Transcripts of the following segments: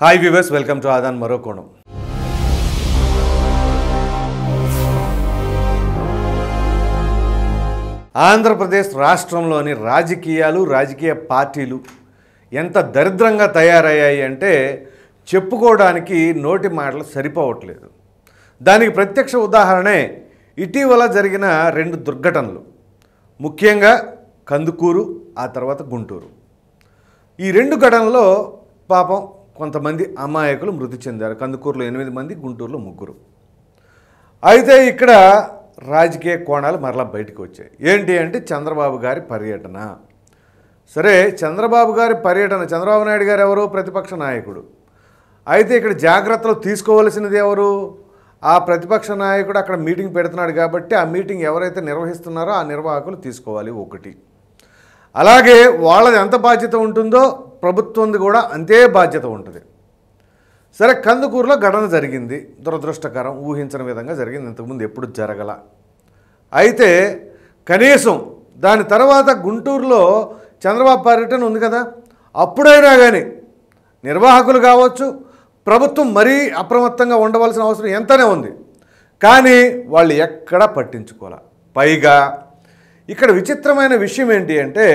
hi viewers welcome to Aadhan మరో కోణం ఆంధ్రప్రదేశ్ రాష్ట్రంలోని రాజకీయాలు రాజకీయ పార్టీలు ఎంత దరిద్రంగా తయారయ్యాయి అంటే చెప్పుకోవడానికి నోటి మాటలు సరిపోవట్లేదు దానికి ప్రత్యక్ష ఉదాహరణే ఇటీవల జరిగిన రెండు దుర్ఘటనలు ముఖ్యంగా కందుకూరు ఆ తర్వాత గుంటూరు ఈ రెండు ఘటనలో పాపం కొంతమంది అమాయకులు మృతి చెందారు కందుకూరులో ఎనిమిది మంది గుంటూరులో ముగ్గురు అయితే ఇక్కడ రాజకీయ కోణాలు మరలా బయటకు వచ్చాయి ఏంటి అంటే చంద్రబాబు గారి పర్యటన సరే చంద్రబాబు గారి పర్యటన చంద్రబాబు నాయుడు గారు ఎవరు ప్రతిపక్ష నాయకుడు అయితే ఇక్కడ జాగ్రత్తలు తీసుకోవాల్సినది ఎవరు ఆ ప్రతిపక్ష నాయకుడు అక్కడ మీటింగ్ పెడుతున్నాడు కాబట్టి ఆ మీటింగ్ ఎవరైతే నిర్వహిస్తున్నారో ఆ నిర్వాహకులు తీసుకోవాలి ఒకటి అలాగే వాళ్ళది ఎంత బాధ్యత ఉంటుందో ప్రభుత్వంది కూడా అంతే బాధ్యత ఉంటుంది సరే కందుకూరులో ఘటన జరిగింది దురదృష్టకరం ఊహించని విధంగా జరిగింది ఇంతకుముందు ఎప్పుడు జరగల అయితే కనీసం దాని తర్వాత గుంటూరులో చంద్రబాబు పర్యటన ఉంది కదా అప్పుడైనా కానీ నిర్వాహకులు కావచ్చు ప్రభుత్వం మరీ అప్రమత్తంగా ఉండవలసిన అవసరం ఎంతనే ఉంది కానీ వాళ్ళు ఎక్కడా పట్టించుకోవాలి పైగా ఇక్కడ విచిత్రమైన విషయం ఏంటి అంటే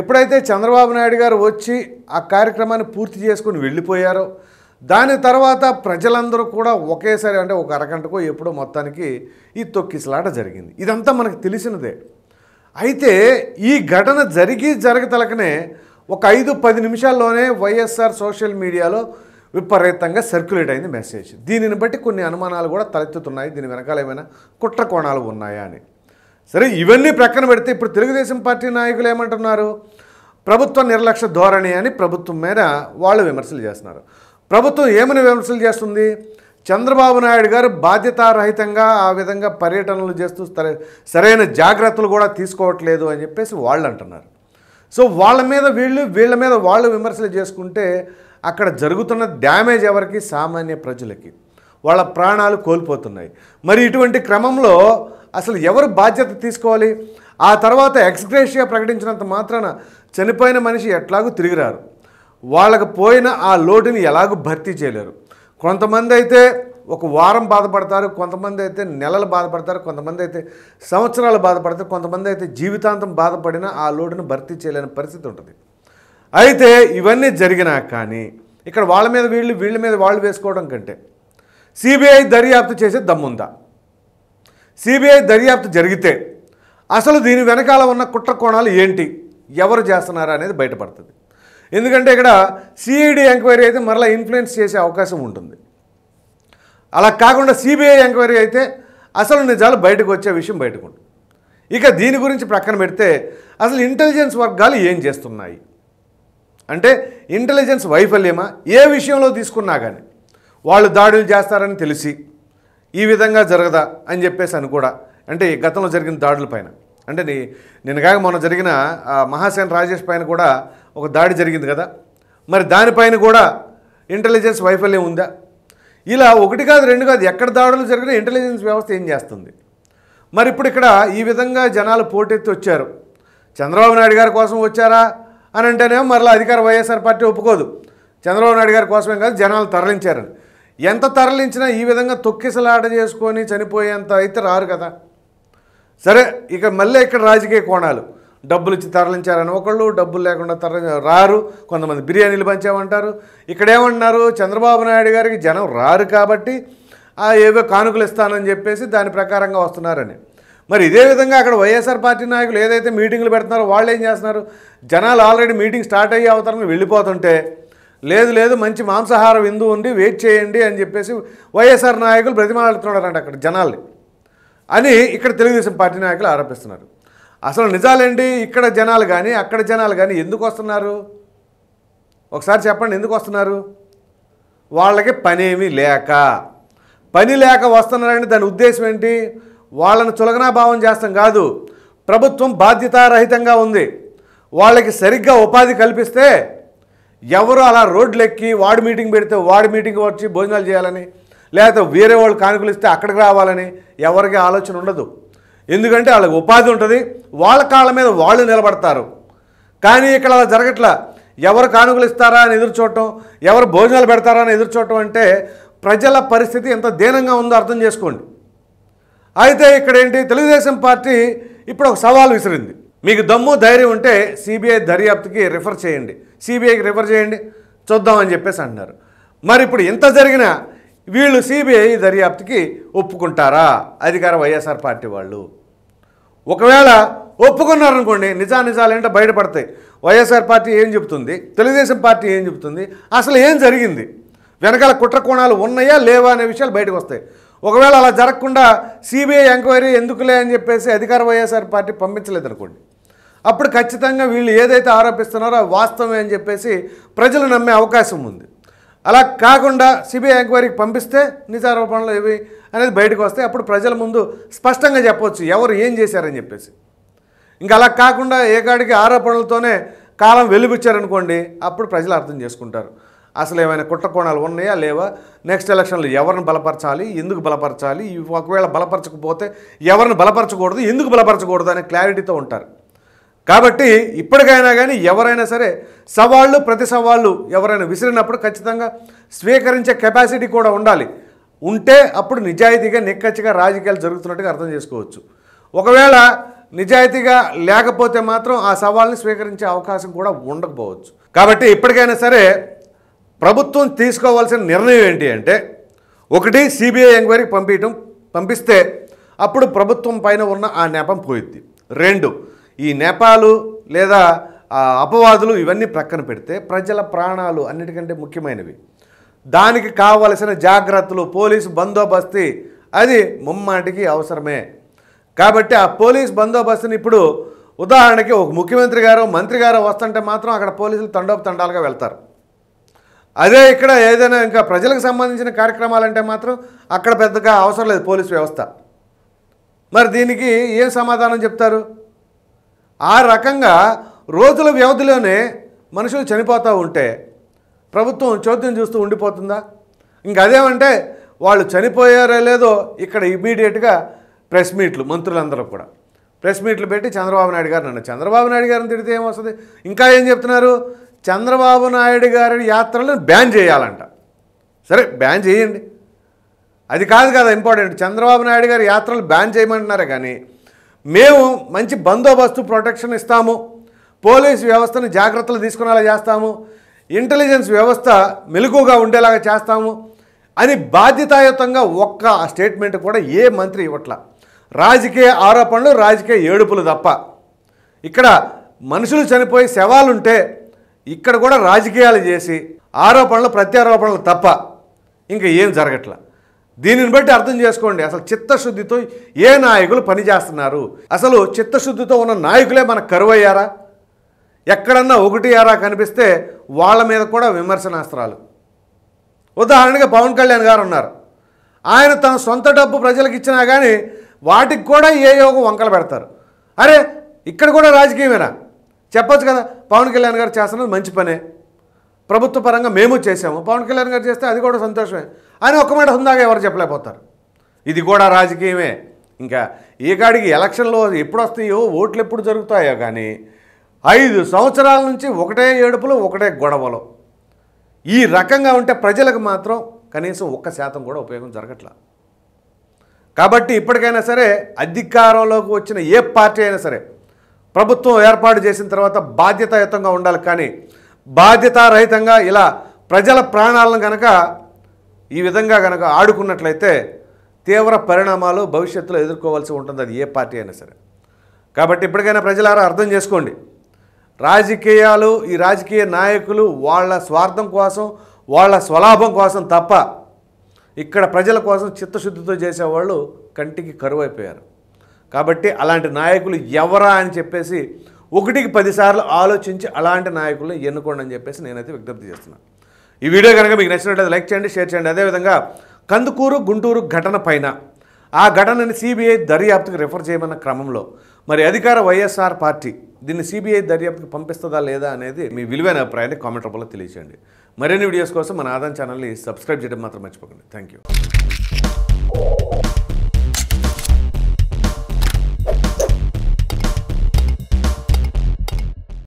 ఎప్పుడైతే చంద్రబాబు నాయుడు గారు వచ్చి ఆ కార్యక్రమాన్ని పూర్తి చేసుకుని వెళ్ళిపోయారో దాని తర్వాత ప్రజలందరూ కూడా ఒకేసారి అంటే ఒక అరగంటకో ఎప్పుడో మొత్తానికి ఈ తొక్కిసలాట జరిగింది ఇదంతా మనకు తెలిసినదే అయితే ఈ ఘటన జరిగి జరగతలకనే ఒక ఐదు పది నిమిషాల్లోనే వైఎస్ఆర్ సోషల్ మీడియాలో విపరీతంగా సర్క్యులేట్ అయింది మెసేజ్ దీనిని బట్టి కొన్ని అనుమానాలు కూడా తలెత్తుతున్నాయి దీని వెనకాల ఏమైనా కుట్ర కోణాలు ఉన్నాయా అని సరే ఇవన్నీ ప్రక్కన పెడితే ఇప్పుడు తెలుగుదేశం పార్టీ నాయకులు ఏమంటున్నారు ప్రభుత్వ నిర్లక్ష్య ధోరణి అని ప్రభుత్వం మీద వాళ్ళు విమర్శలు చేస్తున్నారు ప్రభుత్వం ఏమని విమర్శలు చేస్తుంది చంద్రబాబు నాయుడు గారు బాధ్యతారహితంగా ఆ విధంగా పర్యటనలు చేస్తూ సరైన జాగ్రత్తలు కూడా తీసుకోవట్లేదు అని చెప్పేసి వాళ్ళు అంటున్నారు సో వాళ్ళ మీద వీళ్ళు వీళ్ళ మీద వాళ్ళు విమర్శలు చేసుకుంటే అక్కడ జరుగుతున్న డ్యామేజ్ ఎవరికి సామాన్య ప్రజలకి వాళ్ళ ప్రాణాలు కోల్పోతున్నాయి మరి ఇటువంటి క్రమంలో అసలు ఎవరు బాధ్యత తీసుకోవాలి ఆ తర్వాత ఎక్స్గ్రేషియా ప్రకటించినంత మాత్రాన చనిపోయిన మనిషి ఎట్లాగూ తిరిగిరారు వాళ్ళకు పోయిన ఆ లోటుని ఎలాగూ భర్తీ చేయలేరు కొంతమంది అయితే ఒక వారం బాధపడతారు కొంతమంది అయితే నెలలు బాధపడతారు కొంతమంది అయితే సంవత్సరాలు బాధపడతారు కొంతమంది అయితే జీవితాంతం బాధపడిన ఆ లోటును భర్తీ చేయలేని పరిస్థితి ఉంటుంది అయితే ఇవన్నీ జరిగినా కానీ ఇక్కడ వాళ్ళ మీద వీళ్ళు వీళ్ళ మీద వాళ్ళు వేసుకోవడం కంటే సిబిఐ దర్యాప్తు చేసే దమ్ముందా సిబిఐ దర్యాప్తు జరిగితే అసలు దీని వెనకాల ఉన్న కుట్ర కోణాలు ఏంటి ఎవరు చేస్తున్నారా అనేది బయటపడుతుంది ఎందుకంటే ఇక్కడ సిఐడి ఎంక్వైరీ అయితే మరలా ఇన్ఫ్లుయెన్స్ చేసే అవకాశం ఉంటుంది అలా కాకుండా సిబిఐ ఎంక్వైరీ అయితే అసలు నిజాలు బయటకు వచ్చే విషయం బయటకు ఉంటుంది ఇక దీని గురించి ప్రక్కన పెడితే అసలు ఇంటెలిజెన్స్ వర్గాలు ఏం చేస్తున్నాయి అంటే ఇంటెలిజెన్స్ వైఫల్యమా ఏ విషయంలో తీసుకున్నా కానీ వాళ్ళు దాడులు చేస్తారని తెలిసి ఈ విధంగా జరగదా అని చెప్పేసి అని కూడా అంటే గతంలో జరిగిన దాడుల పైన అంటే నిన్నగాక మొన్న జరిగిన మహాసేన రాజేష్ పైన కూడా ఒక దాడి జరిగింది కదా మరి దానిపైన కూడా ఇంటెలిజెన్స్ వైఫల్యం ఉందా ఇలా ఒకటి కాదు రెండు కాదు ఎక్కడ దాడులు జరిగినా ఇంటెలిజెన్స్ వ్యవస్థ ఏం చేస్తుంది మరి ఇప్పుడు ఇక్కడ ఈ విధంగా జనాలు పోటెత్తి వచ్చారు చంద్రబాబు నాయుడు గారి కోసం వచ్చారా అని అంటేనేమో మరలా అధికార వైఎస్ఆర్ పార్టీ ఒప్పుకోదు చంద్రబాబు నాయుడు గారి కోసమే కాదు జనాలు తరలించారని ఎంత తరలించినా ఈ విధంగా తొక్కిసలాట చేసుకొని చనిపోయేంత అయితే రారు కదా సరే ఇక మళ్ళీ ఇక్కడ రాజకీయ కోణాలు డబ్బులు ఇచ్చి తరలించారని ఒకళ్ళు డబ్బులు లేకుండా తరలి రారు కొంతమంది బిర్యానీలు పంచామంటారు ఇక్కడేమన్నారు చంద్రబాబు నాయుడు గారికి జనం రారు కాబట్టి ఆ ఏవో కానుకలు ఇస్తానని చెప్పేసి దాని ప్రకారంగా వస్తున్నారని మరి ఇదే విధంగా అక్కడ వైఎస్ఆర్ పార్టీ నాయకులు ఏదైతే మీటింగ్లు పెడుతున్నారో వాళ్ళు ఏం చేస్తున్నారు జనాలు ఆల్రెడీ మీటింగ్ స్టార్ట్ అయ్యే అవతారని వెళ్ళిపోతుంటే లేదు లేదు మంచి మాంసాహార విందు ఉండి వెయిట్ చేయండి అని చెప్పేసి వైఎస్ఆర్ నాయకులు ప్రతిమాడుతున్నారంట అక్కడ జనాల్ని అని ఇక్కడ తెలుగుదేశం పార్టీ నాయకులు ఆరోపిస్తున్నారు అసలు నిజాలేండి ఇక్కడ జనాలు కానీ అక్కడ జనాలు కానీ ఎందుకు వస్తున్నారు ఒకసారి చెప్పండి ఎందుకు వస్తున్నారు వాళ్ళకి పనేమీ లేక పని లేక వస్తున్నారంటే దాని ఉద్దేశం ఏంటి వాళ్ళని చులకనా భావం చేస్తాం కాదు ప్రభుత్వం బాధ్యతారహితంగా ఉంది వాళ్ళకి సరిగ్గా ఉపాధి కల్పిస్తే ఎవరు అలా రోడ్లెక్కి వార్డు మీటింగ్ పెడితే వార్డు మీటింగ్ వచ్చి భోజనాలు చేయాలని లేకపోతే వేరే వాళ్ళు కానుకలు ఇస్తే అక్కడికి రావాలని ఎవరికి ఆలోచన ఉండదు ఎందుకంటే వాళ్ళకి ఉపాధి ఉంటుంది వాళ్ళ కాళ్ళ మీద వాళ్ళు నిలబడతారు కానీ ఇక్కడ అలా జరగట్లా ఎవరు కానుకలు ఇస్తారా అని ఎదురు చూడటం ఎవరు భోజనాలు పెడతారా అని ఎదురు చూడటం అంటే ప్రజల పరిస్థితి ఎంత దీనంగా ఉందో అర్థం చేసుకోండి అయితే ఇక్కడ ఏంటి తెలుగుదేశం పార్టీ ఇప్పుడు ఒక సవాల్ విసిరింది మీకు దమ్ము ధైర్యం ఉంటే సిబిఐ దర్యాప్తుకి రిఫర్ చేయండి సిబిఐకి రిఫర్ చేయండి చూద్దామని చెప్పేసి అన్నారు మరి ఇప్పుడు ఇంత జరిగినా వీళ్ళు సిబిఐ దర్యాప్తుకి ఒప్పుకుంటారా అధికార వైఎస్ఆర్ పార్టీ వాళ్ళు ఒకవేళ ఒప్పుకున్నారనుకోండి నిజా నిజాలు ఏంటో బయటపడతాయి వైఎస్ఆర్ పార్టీ ఏం చెబుతుంది తెలుగుదేశం పార్టీ ఏం చెబుతుంది అసలు ఏం జరిగింది వెనకాల కుట్ర కోణాలు ఉన్నాయా లేవా అనే విషయాలు బయటకు వస్తాయి ఒకవేళ అలా జరగకుండా సిబిఐ ఎంక్వైరీ ఎందుకులే అని చెప్పేసి అధికార వైఎస్ఆర్ పార్టీ పంపించలేదనుకోండి అప్పుడు ఖచ్చితంగా వీళ్ళు ఏదైతే ఆరోపిస్తున్నారో అది వాస్తవమే అని చెప్పేసి ప్రజలు నమ్మే అవకాశం ఉంది అలా కాకుండా సిబిఐ ఎంక్వైరీకి పంపిస్తే నిజారోపణలు ఇవి అనేది బయటకు వస్తాయి అప్పుడు ప్రజల ముందు స్పష్టంగా చెప్పవచ్చు ఎవరు ఏం చేశారని చెప్పేసి ఇంకా అలా కాకుండా ఏకాడికి ఆరోపణలతోనే కాలం వెలుబిచ్చారనుకోండి అప్పుడు ప్రజలు అర్థం చేసుకుంటారు అసలు ఏమైనా కుట్రకోణాలు ఉన్నాయా లేవా నెక్స్ట్ ఎలక్షన్లో ఎవరిని బలపరచాలి ఎందుకు బలపరచాలి ఒకవేళ బలపరచకపోతే ఎవరిని బలపరచకూడదు ఎందుకు బలపరచకూడదు అనే క్లారిటీతో ఉంటారు కాబట్టి ఇప్పటికైనా కానీ ఎవరైనా సరే సవాళ్ళు ప్రతి సవాళ్ళు ఎవరైనా విసిరినప్పుడు ఖచ్చితంగా స్వీకరించే కెపాసిటీ కూడా ఉండాలి ఉంటే అప్పుడు నిజాయితీగా నిక్కచ్చిగా రాజకీయాలు జరుగుతున్నట్టుగా అర్థం చేసుకోవచ్చు ఒకవేళ నిజాయితీగా లేకపోతే మాత్రం ఆ సవాల్ని స్వీకరించే అవకాశం కూడా ఉండకపోవచ్చు కాబట్టి ఇప్పటికైనా సరే ప్రభుత్వం తీసుకోవాల్సిన నిర్ణయం ఏంటి అంటే ఒకటి సిబిఐ ఎంక్వైరీకి పంపించడం పంపిస్తే అప్పుడు ప్రభుత్వం పైన ఉన్న ఆ నెపం పోయిద్ది రెండు ఈ నేపాలు లేదా అపవాదులు ఇవన్నీ ప్రక్కన పెడితే ప్రజల ప్రాణాలు అన్నిటికంటే ముఖ్యమైనవి దానికి కావలసిన జాగ్రత్తలు పోలీసు బందోబస్తు అది ముమ్మాటికి అవసరమే కాబట్టి ఆ పోలీస్ బందోబస్తుని ఇప్పుడు ఉదాహరణకి ఒక ముఖ్యమంత్రి గారు మంత్రి గారు వస్తుంటే మాత్రం అక్కడ పోలీసులు తండోపు తండాలుగా వెళ్తారు అదే ఇక్కడ ఏదైనా ఇంకా ప్రజలకు సంబంధించిన కార్యక్రమాలంటే మాత్రం అక్కడ పెద్దగా అవసరం లేదు పోలీస్ వ్యవస్థ మరి దీనికి ఏం సమాధానం చెప్తారు ఆ రకంగా రోజుల వ్యవధిలోనే మనుషులు చనిపోతూ ఉంటే ప్రభుత్వం చోద్యం చూస్తూ ఉండిపోతుందా ఇంకదేమంటే వాళ్ళు చనిపోయారో లేదో ఇక్కడ ఇమీడియట్గా ప్రెస్ మీట్లు మంత్రులందరూ కూడా ప్రెస్ మీట్లు పెట్టి చంద్రబాబు నాయుడు గారు నన్ను చంద్రబాబు నాయుడు గారిని తిడితే ఏమొస్తుంది ఇంకా ఏం చెప్తున్నారు చంద్రబాబు నాయుడు గారి యాత్రలను బ్యాన్ చేయాలంట సరే బ్యాన్ చేయండి అది కాదు కదా ఇంపార్టెంట్ చంద్రబాబు నాయుడు గారి యాత్రలు బ్యాన్ చేయమంటున్నారు కానీ మేము మంచి బందోబస్తు ప్రొటెక్షన్ ఇస్తాము పోలీస్ వ్యవస్థను జాగ్రత్తలు తీసుకునేలా చేస్తాము ఇంటెలిజెన్స్ వ్యవస్థ మెలకుగా ఉండేలాగా చేస్తాము అని బాధ్యతాయుతంగా ఒక్క స్టేట్మెంట్ కూడా ఏ మంత్రి ఇవ్వట్ల రాజకీయ ఆరోపణలు రాజకీయ ఏడుపులు తప్ప ఇక్కడ మనుషులు చనిపోయి శవాలుంటే ఇక్కడ కూడా రాజకీయాలు చేసి ఆరోపణలు ప్రత్యారోపణలు తప్ప ఇంకా ఏం జరగట్లా దీనిని బట్టి అర్థం చేసుకోండి అసలు చిత్తశుద్ధితో ఏ నాయకులు పనిచేస్తున్నారు అసలు చిత్తశుద్ధితో ఉన్న నాయకులే మనకు కరువయ్యారా ఎక్కడన్నా ఒకటి యారా కనిపిస్తే వాళ్ళ మీద కూడా విమర్శనాస్త్రాలు ఉదాహరణగా పవన్ కళ్యాణ్ గారు ఉన్నారు ఆయన తన సొంత డబ్బు ప్రజలకు ఇచ్చినా కానీ వాటికి కూడా ఏ యోగం వంకలు పెడతారు అరే ఇక్కడ కూడా రాజకీయమేనా చెప్పచ్చు కదా పవన్ కళ్యాణ్ గారు చేస్తున్నది మంచి పనే ప్రభుత్వ పరంగా మేము చేసాము పవన్ కళ్యాణ్ గారు చేస్తే అది కూడా సంతోషమే అని ఒక మాట హుందాగా ఎవరు చెప్పలేకపోతారు ఇది కూడా రాజకీయమే ఇంకా ఈ కాడికి ఎలక్షన్లో ఎప్పుడు వస్తాయో ఓట్లు ఎప్పుడు జరుగుతాయో కానీ ఐదు సంవత్సరాల నుంచి ఒకటే ఏడుపులు ఒకటే గొడవలు ఈ రకంగా ఉంటే ప్రజలకు మాత్రం కనీసం ఒక్క శాతం కూడా ఉపయోగం జరగట్లా కాబట్టి ఇప్పటికైనా సరే అధికారంలోకి వచ్చిన ఏ పార్టీ అయినా సరే ప్రభుత్వం ఏర్పాటు చేసిన తర్వాత బాధ్యతాయుతంగా ఉండాలి కానీ బాధ్యతారహితంగా ఇలా ప్రజల ప్రాణాలను కనుక ఈ విధంగా కనుక ఆడుకున్నట్లయితే తీవ్ర పరిణామాలు భవిష్యత్తులో ఎదుర్కోవాల్సి ఉంటుంది అది ఏ పార్టీ అయినా సరే కాబట్టి ఇప్పటికైనా ప్రజలారా అర్థం చేసుకోండి రాజకీయాలు ఈ రాజకీయ నాయకులు వాళ్ళ స్వార్థం కోసం వాళ్ళ స్వలాభం కోసం తప్ప ఇక్కడ ప్రజల కోసం చిత్తశుద్ధితో చేసేవాళ్ళు కంటికి కరువైపోయారు కాబట్టి అలాంటి నాయకులు ఎవరా అని చెప్పేసి ఒకటికి పదిసార్లు ఆలోచించి అలాంటి నాయకులను ఎన్నుకోండి అని చెప్పేసి నేనైతే విజ్ఞప్తి చేస్తున్నాను ఈ వీడియో కనుక మీకు నచ్చినట్లయితే లైక్ చేయండి షేర్ చేయండి అదేవిధంగా కందుకూరు గుంటూరు ఘటన పైన ఆ ఘటనని సిబిఐ దర్యాప్తుకు రిఫర్ చేయమన్న క్రమంలో మరి అధికార వైఎస్ఆర్ పార్టీ దీన్ని సిబిఐ దర్యాప్తుకు పంపిస్తుందా లేదా అనేది మీ విలువైన అభిప్రాయాన్ని కామెంట్ రూపంలో తెలియచేయండి మరిన్ని వీడియోస్ కోసం మన ఆదాన్ ఛానల్ని సబ్స్క్రైబ్ చేయడం మాత్రం మర్చిపోకండి థ్యాంక్ యూ